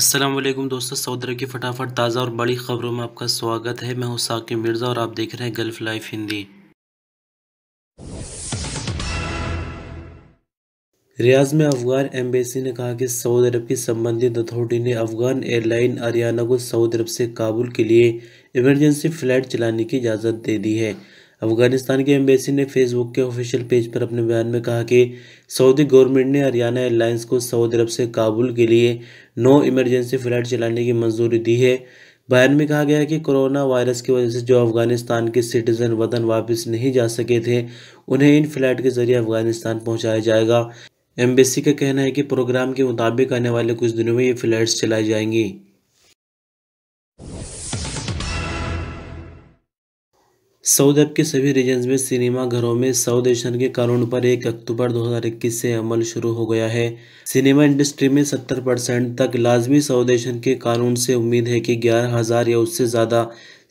असलम दोस्तों सऊदी अरब की फटाफट ताज़ा और बड़ी खबरों में आपका स्वागत है मैं हूं साकिब मिर्ज़ा और आप देख रहे हैं गल्फ़ लाइफ हिंदी रियाज में अफगान एम्बेसी ने कहा कि सऊदी अरब की संबंधित अथॉरिटी ने अफगान एयरलाइन अरियाना को सऊदी अरब से काबुल के लिए इमरजेंसी फ़्लाइट चलाने की इजाज़त दे दी है अफगानिस्तान की एम्बेसी ने फेसबुक के ऑफिशियल पेज पर अपने बयान में कहा कि सऊदी गवर्नमेंट ने हरियाणा एयरलाइंस को सऊदी अरब से काबुल के लिए नो इमरजेंसी फ्लाइट चलाने की मंजूरी दी है बयान में कहा गया है कि कोरोना वायरस की वजह से जो अफगानिस्तान के सिटीजन वतन वापस नहीं जा सके थे उन्हें इन फ्लाइट के जरिए अफगानिस्तान पहुंचाया जाएगा एम्बेसी का कहना है कि प्रोग्राम के मुताबिक आने वाले कुछ दिनों में ये फ्लाइट्स चलाई जाएंगी सऊद अरब के सभी रीजन्स में सिनेमा घरों में सऊद एशियन के कानून पर 1 अक्टूबर 2021 से अमल शुरू हो गया है सिनेमा इंडस्ट्री में 70 परसेंट तक लाजमी सऊद एशियन के कानून से उम्मीद है कि ग्यारह हज़ार या उससे ज़्यादा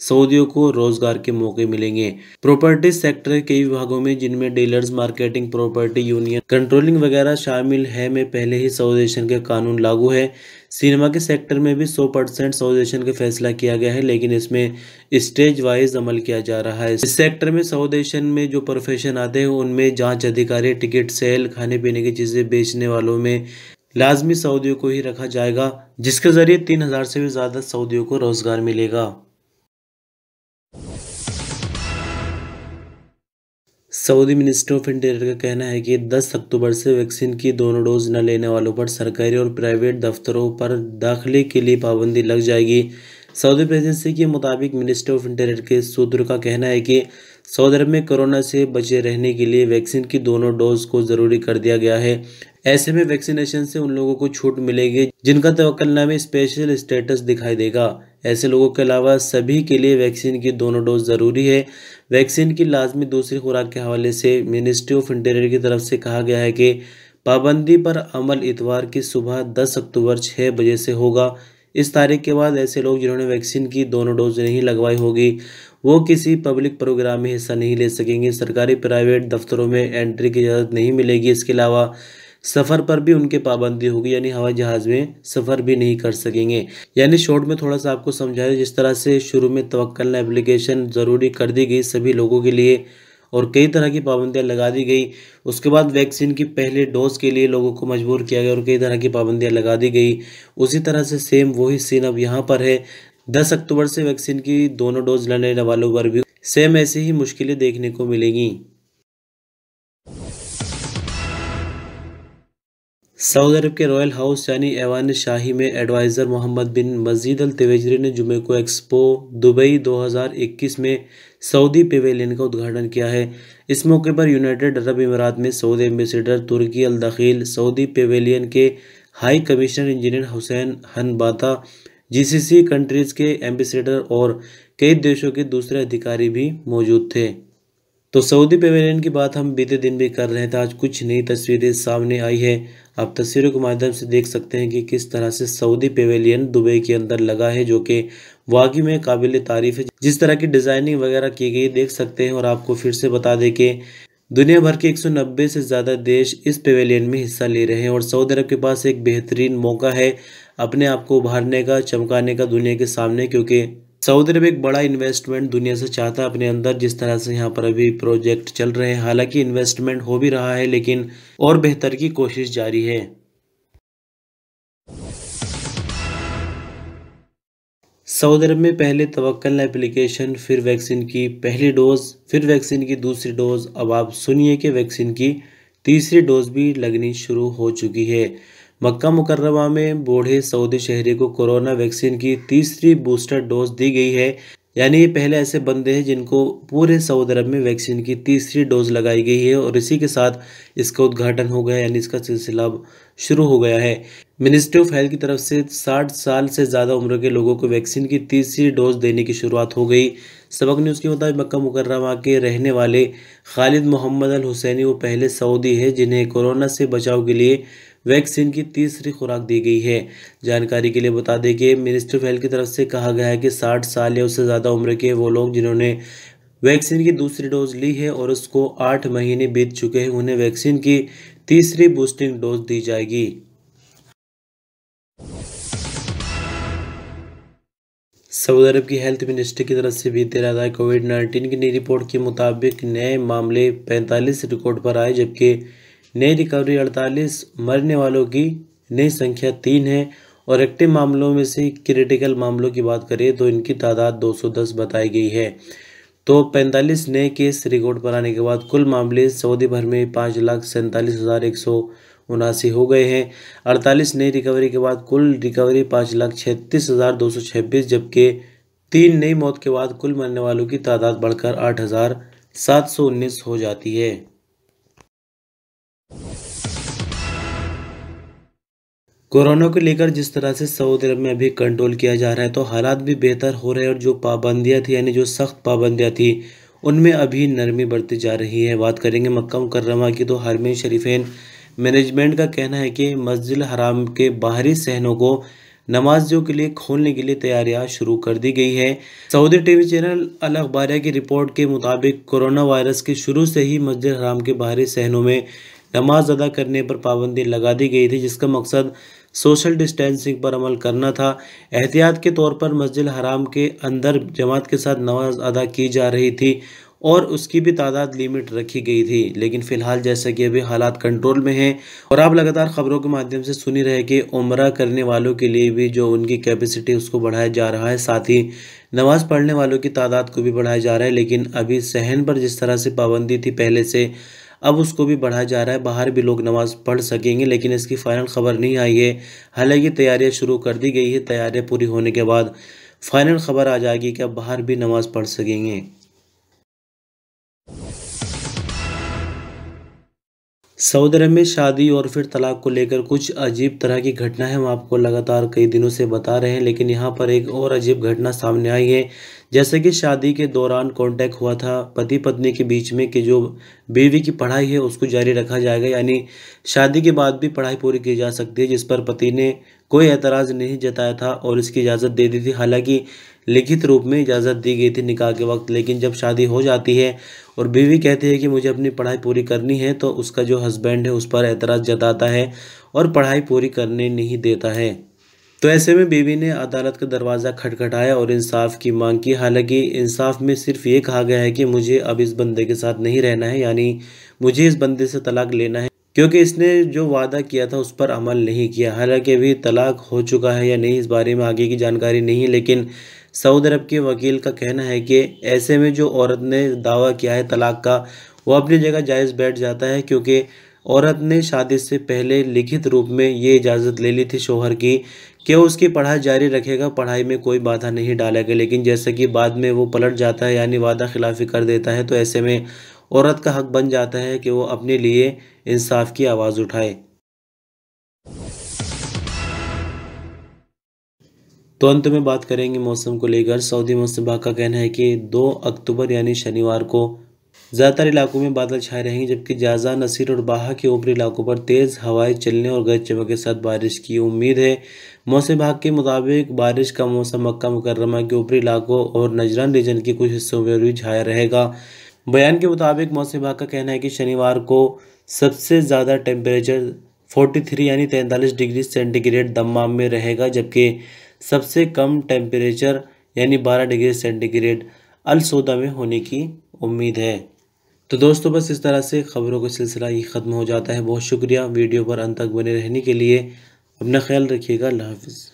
सऊदियों को रोजगार के मौके मिलेंगे प्रॉपर्टी सेक्टर के कई विभागों में जिनमें dealers marketing property union controlling वगैरह शामिल है में पहले ही सऊद एशियन के कानून लागू है सिनेमा के सेक्टर में भी 100 परसेंट सऊदेशन का फैसला किया गया है लेकिन इसमें स्टेज वाइज अमल किया जा रहा है इस सेक्टर में सऊदेशन में जो प्रोफेशन आते हैं उनमें जांच अधिकारी टिकट सेल खाने पीने की चीज़ें बेचने वालों में लाजमी सऊदियों को ही रखा जाएगा जिसके ज़रिए तीन हज़ार से भी ज़्यादा सऊदियों को रोज़गार मिलेगा सऊदी मिनिस्ट्री ऑफ इंटीरियर का कहना है कि 10 अक्टूबर से वैक्सीन की दोनों डोज न लेने वालों पर सरकारी और प्राइवेट दफ्तरों पर दाखिले के लिए पाबंदी लग जाएगी सऊदी प्रेजेंसी के मुताबिक मिनिस्ट्री ऑफ इंटीरियर के सूत्र का कहना है कि सऊदी अरब में कोरोना से बचे रहने के लिए वैक्सीन की दोनों डोज को ज़रूरी कर दिया गया है ऐसे में वैक्सीनेशन से उन लोगों को छूट मिलेगी जिनका तवक्लनामे स्पेशल स्टेटस दिखाई देगा ऐसे लोगों के अलावा सभी के लिए वैक्सीन की दोनों डोज ज़रूरी है वैक्सीन की लाजमी दूसरी खुराक के हवाले से मिनिस्ट्री ऑफ इंटीरियर की तरफ से कहा गया है कि पाबंदी पर अमल इतवार की सुबह 10 अक्टूबर 6 बजे से होगा इस तारीख के बाद ऐसे लोग जिन्होंने वैक्सीन की दोनों डोज नहीं लगवाई होगी वो किसी पब्लिक प्रोग्राम में हिस्सा नहीं ले सकेंगे सरकारी प्राइवेट दफ्तरों में एंट्री की इजाज़त नहीं मिलेगी इसके अलावा सफ़र पर भी उनके पाबंदी होगी यानी हवाई जहाज़ में सफ़र भी नहीं कर सकेंगे यानी शॉर्ट में थोड़ा सा आपको समझाया जिस तरह से शुरू में तवक्ल एप्लीकेशन ज़रूरी कर दी गई सभी लोगों के लिए और कई तरह की पाबंदियाँ लगा दी गई उसके बाद वैक्सीन की पहले डोज के लिए लोगों को मजबूर किया गया और कई तरह की पाबंदियाँ लगा दी गई उसी तरह से सेम वही सीन अब यहाँ पर है दस अक्टूबर से वैक्सीन की दोनों डोज लेने वालों पर भी सेम ऐसी ही मुश्किलें देखने को मिलेंगी सऊदी अरब के रॉयल हाउस यानी एवान शाही में एडवाइज़र मोहम्मद बिन मजीद अल तिवेजरी ने जुमे को एक्सपो दुबई 2021 में सऊदी पेवेलियन का उद्घाटन किया है इस मौके पर यूनाइटेड अरब इमारात में सऊदी एम्बेसडर तुर्की अल दखील सऊदी पेवेलियन के हाई कमिश्नर इंजीनियर हुसैन हनबाता जीसीसी कंट्रीज़ के एम्बेसडर और कई देशों के दूसरे अधिकारी भी मौजूद थे तो सऊदी पेवेलियन की बात हम बीते दिन भी कर रहे थे तो आज कुछ नई तस्वीरें सामने आई है आप तस्वीरों के माध्यम से देख सकते हैं कि किस तरह से सऊदी पेवेलियन दुबई के अंदर लगा है जो कि वाकई में काबिल तारीफ है जिस तरह की डिज़ाइनिंग वगैरह की गई देख सकते हैं और आपको फिर से बता दें कि दुनिया भर के 190 से ज़्यादा देश इस पेवेलियन में हिस्सा ले रहे हैं और सऊदी अरब के पास एक बेहतरीन मौका है अपने आप को उभारने का चमकाने का दुनिया के सामने क्योंकि सऊदी अरब एक बड़ा इन्वेस्टमेंट दुनिया से चाहता है अपने अंदर जिस तरह से यहाँ पर अभी प्रोजेक्ट चल रहे हैं हालांकि इन्वेस्टमेंट हो भी रहा है लेकिन और बेहतर की कोशिश जारी है सऊदी अरब में पहले तवक्ल एप्लीकेशन फिर वैक्सीन की पहली डोज फिर वैक्सीन की दूसरी डोज अब आप सुनिए कि वैक्सीन की तीसरी डोज भी लगनी शुरू हो चुकी है मक्का मुकर्रमा में बूढ़े सऊदी शहरी को कोरोना वैक्सीन की तीसरी बूस्टर डोज दी गई है यानी ये पहले ऐसे बंदे हैं जिनको पूरे सऊदी अरब में वैक्सीन की तीसरी डोज लगाई गई है और इसी के साथ इसका उद्घाटन हो गया यानी इसका सिलसिला शुरू हो गया है मिनिस्ट्री ऑफ हेल्थ की तरफ से 60 साल से ज़्यादा उम्र के लोगों को वैक्सीन की तीसरी डोज देने की शुरुआत हो गई सबक न्यूज़ के मुताबिक मक्का मुकर्रमा के रहने वाले खालिद मोहम्मद अल हुसैनी वो पहले सऊदी है जिन्हें कोरोना से बचाव के लिए वैक्सीन की तीसरी खुराक दी गई है जानकारी के लिए बता दें कि ऑफ हेल्थ की तरफ से कहा गया है कि साठ साल या उससे ज़्यादा उम्र के वो लोग जिन्होंने वैक्सीन की दूसरी डोज ली है और उसको आठ महीने बीत चुके हैं उन्हें वैक्सीन की तीसरी बूस्टिंग डोज दी जाएगी सऊदी अरब की हेल्थ मिनिस्ट्री की तरफ से बीते रात आए कोविड नाइन्टीन की नई रिपोर्ट के मुताबिक नए मामले 45 रिकॉर्ड पर आए जबकि नई रिकवरी अड़तालीस मरने वालों की नई संख्या तीन है और एक्टिव मामलों में से क्रिटिकल मामलों की बात करें तो इनकी तादाद 210 बताई गई है तो 45 नए केस रिकॉर्ड पर आने के बाद कुल मामले सऊदी भर में पाँच लाख सैंतालीस हज़ार एक सौ उनासी हो गए हैं अड़तालीस नई रिकवरी के बाद कुल रिकवरी पाँच लाख छत्तीस हज़ार दो सौ छब्बीस जबकि तीन नई मौत के बाद कुल मरने वालों की तादाद बढ़कर आठ हज़ार सात सौ उन्नीस हो जाती है कोरोना को लेकर जिस तरह से सऊदी अरब में अभी कंट्रोल किया जा रहा है तो हालात भी बेहतर हो रहे हैं और जो पाबंदियाँ थी यानी जो सख्त पाबंदियाँ थी उनमें अभी नरमी बढ़ती जा रही है बात करेंगे मक्का मुकर्रमा की तो हरमेन शरीफेन मैनेजमेंट का कहना है कि मस्जिद हराम के बाहरी सहनों को नमाजियों के लिए खोलने के लिए तैयारियां शुरू कर दी गई है सऊदी टीवी चैनल अल अखबारिया की रिपोर्ट के मुताबिक कोरोना वायरस के शुरू से ही मस्जिद हराम के बाहरी सहनों में नमाज अदा करने पर पाबंदी लगा दी गई थी जिसका मकसद सोशल डिस्टेंसिंग पर अमल करना था एहतियात के तौर पर मस्जिद हराम के अंदर जमात के साथ नमाज अदा की जा रही थी और उसकी भी तादाद लिमिट रखी गई थी लेकिन फ़िलहाल जैसा कि अभी हालात कंट्रोल में हैं और आप लगातार ख़बरों के माध्यम से सुनी रहे कि उम्र करने वालों के लिए भी जो उनकी कैपेसिटी उसको बढ़ाया जा रहा है साथ ही नमाज़ पढ़ने वालों की तादाद को भी बढ़ाया जा रहा है लेकिन अभी सहन पर जिस तरह से पाबंदी थी पहले से अब उसको भी बढ़ाया जा रहा है बाहर भी लोग नमाज़ पढ़ सकेंगे लेकिन इसकी फ़ाइनल खबर नहीं आई है हालांकि तैयारियां शुरू कर दी गई है तैयारियां पूरी होने के बाद फाइनल खबर आ जाएगी कि अब बाहर भी नमाज़ पढ़ सकेंगे सऊदी अरब में शादी और फिर तलाक को लेकर कुछ अजीब तरह की घटना है हम आपको लगातार कई दिनों से बता रहे हैं लेकिन यहाँ पर एक और अजीब घटना सामने आई है जैसे कि शादी के दौरान कांटेक्ट हुआ था पति पत्नी के बीच में कि जो बीवी की पढ़ाई है उसको जारी रखा जाएगा यानी शादी के बाद भी पढ़ाई पूरी की जा सकती है जिस पर पति ने कोई एतराज़ नहीं जताया था और इसकी इजाज़त दे दी थी हालाँकि लिखित रूप में इजाज़त दी गई थी निकाह के वक्त लेकिन जब शादी हो जाती है और बीवी कहती है कि मुझे अपनी पढ़ाई पूरी करनी है तो उसका जो हस्बैंड है उस पर एतराज़ जताता है और पढ़ाई पूरी करने नहीं देता है तो ऐसे में बीवी ने अदालत का दरवाज़ा खटखटाया और इंसाफ की मांग की हालांकि इंसाफ में सिर्फ ये कहा गया है कि मुझे अब इस बंदे के साथ नहीं रहना है यानी मुझे इस बंदे से तलाक लेना है क्योंकि इसने जो वादा किया था उस पर अमल नहीं किया हालांकि अभी तलाक हो चुका है या नहीं इस बारे में आगे की जानकारी नहीं लेकिन सऊदी अरब के वकील का कहना है कि ऐसे में जो औरत ने दावा किया है तलाक का वो अपनी जगह जायज़ बैठ जाता है क्योंकि औरत ने शादी से पहले लिखित रूप में ये इजाज़त ले ली थी शोहर की कि उसकी पढ़ाई जारी रखेगा पढ़ाई में कोई बाधा नहीं डालेगा लेकिन जैसे कि बाद में वो पलट जाता है यानी वादा खिलाफी कर देता है तो ऐसे में औरत का हक बन जाता है कि वो अपने लिए इंसाफ की आवाज़ उठाए तो अंत में बात करेंगे मौसम को लेकर सऊदी मौसम विभाग का कहना है कि 2 अक्टूबर यानी शनिवार को ज़्यादातर इलाकों में बादल छाए रहेंगे जबकि जाजा नसीर और बाहा के ऊपरी इलाकों पर तेज़ हवाएं चलने और गज चमक के साथ बारिश की उम्मीद है मौसम विभाग के मुताबिक बारिश का मौसम मक्का मुकरमा के ऊपरी इलाकों और नजरान रीजन के कुछ हिस्सों में भी छाया रहेगा बयान के मुताबिक मौसम विभाग का कहना है कि शनिवार को सबसे ज़्यादा टेम्परेचर 43 यानी 43 डिग्री सेंटीग्रेड दम्मा में रहेगा जबकि सबसे कम टेम्परेचर यानी 12 डिग्री सेंटीग्रेड अलसोदा में होने की उम्मीद है तो दोस्तों बस इस तरह से ख़बरों का सिलसिला ही ख़त्म हो जाता है बहुत शुक्रिया वीडियो पर अंत तक बने रहने के लिए अपना ख्याल रखिएगा अल्लाह हाफिज़